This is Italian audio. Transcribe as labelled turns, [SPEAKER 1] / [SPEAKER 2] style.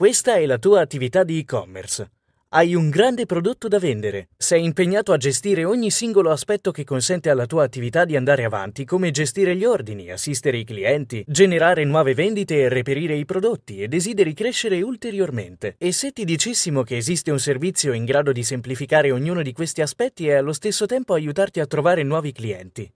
[SPEAKER 1] Questa è la tua attività di e-commerce. Hai un grande prodotto da vendere. Sei impegnato a gestire ogni singolo aspetto che consente alla tua attività di andare avanti, come gestire gli ordini, assistere i clienti, generare nuove vendite e reperire i prodotti e desideri crescere ulteriormente. E se ti dicessimo che esiste un servizio in grado di semplificare ognuno di questi aspetti e allo stesso tempo aiutarti a trovare nuovi clienti?